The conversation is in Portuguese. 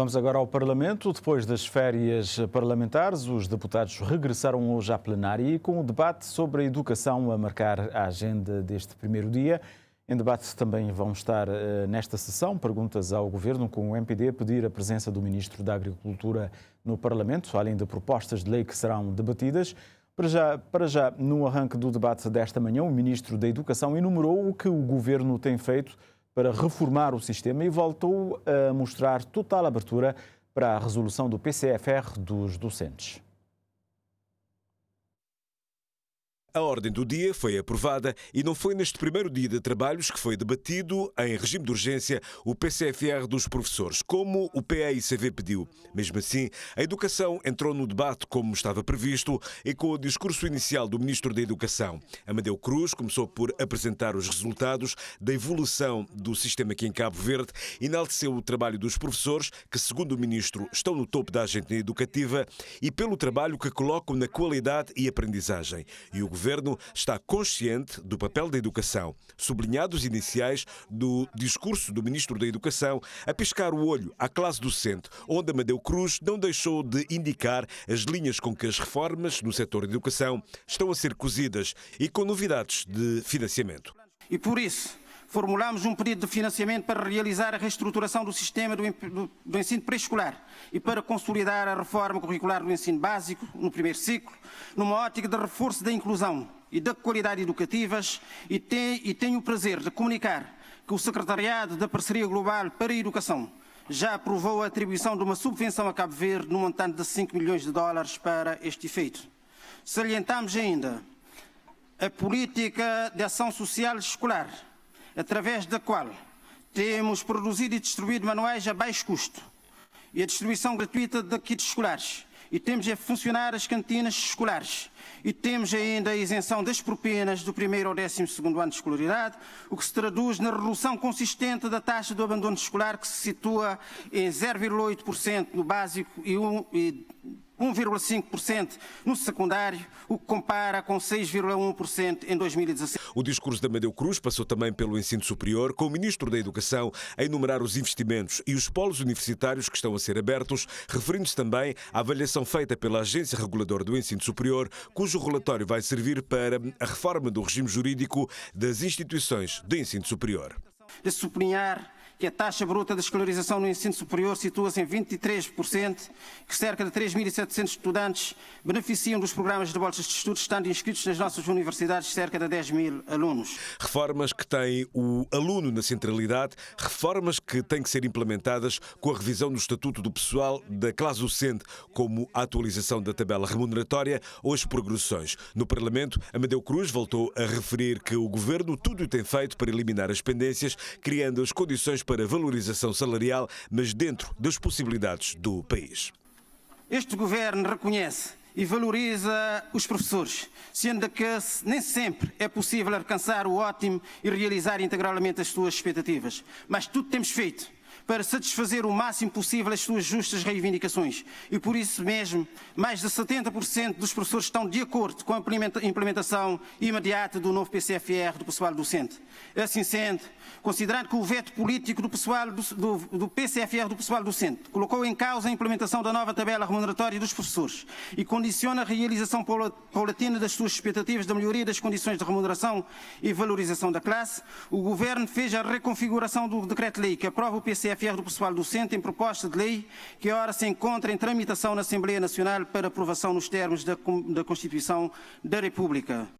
Vamos agora ao Parlamento. Depois das férias parlamentares, os deputados regressaram hoje à plenária e com o debate sobre a educação a marcar a agenda deste primeiro dia. Em debate também vão estar eh, nesta sessão perguntas ao Governo, com o MPD pedir a presença do Ministro da Agricultura no Parlamento, além de propostas de lei que serão debatidas. Para já, para já, no arranque do debate desta manhã, o Ministro da Educação enumerou o que o Governo tem feito para reformar o sistema e voltou a mostrar total abertura para a resolução do PCFR dos docentes. A ordem do dia foi aprovada e não foi neste primeiro dia de trabalhos que foi debatido, em regime de urgência, o PCFR dos professores, como o PAICV pediu. Mesmo assim, a educação entrou no debate como estava previsto e com o discurso inicial do Ministro da Educação. Amadeu Cruz começou por apresentar os resultados da evolução do sistema aqui em Cabo Verde, enalteceu o trabalho dos professores, que, segundo o Ministro, estão no topo da agenda educativa, e pelo trabalho que colocam na qualidade e aprendizagem. E o governo está consciente do papel da educação. Sublinhados iniciais do discurso do ministro da Educação a piscar o olho à classe docente, onde Amadeu Cruz não deixou de indicar as linhas com que as reformas no setor da educação estão a ser cozidas e com novidades de financiamento. E por isso, formulámos um pedido de financiamento para realizar a reestruturação do sistema do ensino pré-escolar e para consolidar a reforma curricular do ensino básico no primeiro ciclo, numa ótica de reforço da inclusão e da qualidade educativas e, e tenho o prazer de comunicar que o Secretariado da Parceria Global para a Educação já aprovou a atribuição de uma subvenção a Cabo Verde no montante de 5 milhões de dólares para este efeito. Salientamos ainda a política de ação social escolar, através da qual temos produzido e distribuído manuais a baixo custo e a distribuição gratuita de kits escolares. E temos a funcionar as cantinas escolares. E temos ainda a isenção das propinas do primeiro ao décimo segundo ano de escolaridade, o que se traduz na redução consistente da taxa do abandono escolar, que se situa em 0,8% no básico e 1, e 1,5% no secundário, o que compara com 6,1% em 2016. O discurso de Amadeu Cruz passou também pelo ensino superior, com o Ministro da Educação a enumerar os investimentos e os polos universitários que estão a ser abertos, referindo-se também à avaliação feita pela Agência Reguladora do Ensino Superior, cujo relatório vai servir para a reforma do regime jurídico das instituições de ensino superior. De sublinhar que a taxa bruta de escolarização no ensino superior situa-se em 23%, que cerca de 3.700 estudantes beneficiam dos programas de bolsas de estudos, estando inscritos nas nossas universidades cerca de 10 mil alunos. Reformas que têm o aluno na centralidade, reformas que têm que ser implementadas com a revisão do Estatuto do Pessoal da classe docente, como a atualização da tabela remuneratória ou as progressões. No Parlamento, Amadeu Cruz voltou a referir que o Governo tudo tem feito para eliminar as pendências, criando as condições para valorização salarial, mas dentro das possibilidades do país. Este governo reconhece e valoriza os professores, sendo que nem sempre é possível alcançar o ótimo e realizar integralmente as suas expectativas. Mas tudo temos feito para satisfazer o máximo possível as suas justas reivindicações. E por isso mesmo, mais de 70% dos professores estão de acordo com a implementação imediata do novo PCFR do pessoal docente. Assim sendo, considerando que o veto político do, pessoal do, do, do PCFR do pessoal docente colocou em causa a implementação da nova tabela remuneratória dos professores e condiciona a realização paulatina das suas expectativas da melhoria das condições de remuneração e valorização da classe, o Governo fez a reconfiguração do decreto-lei que aprova o PCFR FR do Pessoal Docente em proposta de lei que agora se encontra em tramitação na Assembleia Nacional para aprovação nos termos da, da Constituição da República.